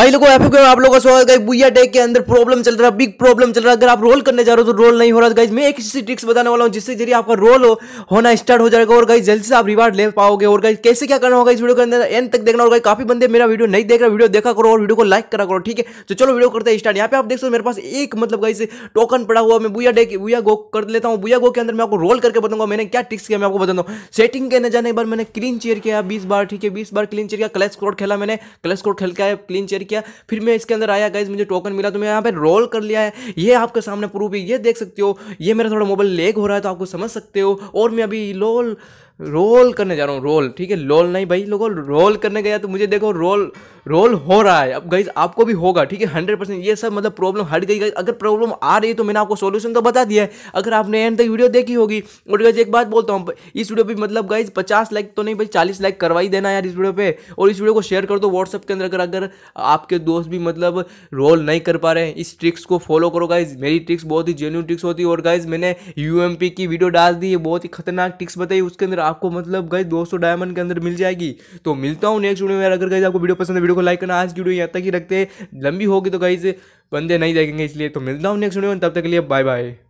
भाई लोगों एफ में आप लोगों का स्वागत है बुया टेक के अंदर प्रॉब्लम चल रहा है बिग प्रॉब्लम चल रहा है अगर आप रोल करने जा रहे हो तो रोल नहीं हो रहा गाइज मैं एक ऐसी ट्रिक्स बताने वाला हूँ जिससे जरिए आपका रोल हो, होना स्टार्ट हो जाएगा और गाइज जल्दी से आप रिवार्ड ले पाओगे और गाइज कैसे क्या करना होगा इस वीडियो के अंदर एंड तक देखना होगा काफी बंदे मेरा वीडियो नहीं देख रहा वीडियो देखा करो और वीडियो को लाइक करा करो ठीक है तो चलो वीडियो करते हैं स्टार्ट यहाँ पे आप देख सकते मेरे पास एक मतलब गाइज टोकन पड़ा हुआ मैं बुया डे बुया गो कर लेता हूँ बुया गो के अंदर मैं आपको रोल करके बताऊंगा मैंने क्या ट्रिक्स किया मैं आपको बताऊँ सेटिंग के अंदर जाने के बाद मैंने क्लीन चेयर किया बीस बार ठीक है बीस बार क्लीन चेयर किया क्लेश कोड खेला मैंने क्लेश कोड खेल के क्लीन चेयर किया फिर मैं इसके अंदर आया गाइज मुझे टोकन मिला तो मैं यहाँ पर रोल कर लिया है ये आपके सामने प्रूफ है ये देख सकते हो ये मेरा थोड़ा मोबाइल लेग हो रहा है तो आपको समझ सकते हो और मैं अभी लोल रोल करने जा रहा हूँ रोल ठीक है लोल नहीं भाई लोगों रोल करने गया तो मुझे देखो रोल रोल हो रहा है अब गाइज आपको भी होगा ठीक है हंड्रेड परसेंट ये सब मतलब प्रॉब्लम हट गई गाइज अगर प्रॉब्लम आ रही है तो मैंने आपको सोल्यूशन तो बता दिया है अगर आपने एंड तक वीडियो देखी होगी और गाइज एक बात बोलता हूँ इस वीडियो पर मतलब गाइज पचास लाइक तो नहीं भाई चालीस लाइक करवा ही देना यार इस वीडियो पर और इस वीडियो को शेयर कर दो व्हाट्सअप के अंदर अगर आपके दोस्त भी मतलब रोल नहीं कर पा रहे हैं इस ट्रिक्स को फॉलो करो गाइज मेरी ट्रिक्स बहुत ही जेन्यून ट्रिक्स होती है और गाइज मैंने यू की वीडियो डाल दी है बहुत ही खतरनाक ट्रिक्स बताई उसके अंदर आपको मतलब गई दो सौ डायमंड के अंदर मिल जाएगी तो मिलता हूँ नेक्स्ट वीडियो में अगर गई आपको वीडियो पसंद है वीडियो को लाइक करना आज की वीडियो यहाँ तक ही रखते हैं लंबी होगी तो गई बंदे नहीं देखेंगे इसलिए तो मिलता हूँ नेक्स्ट वीडियो में तब तक के लिए बाय बाय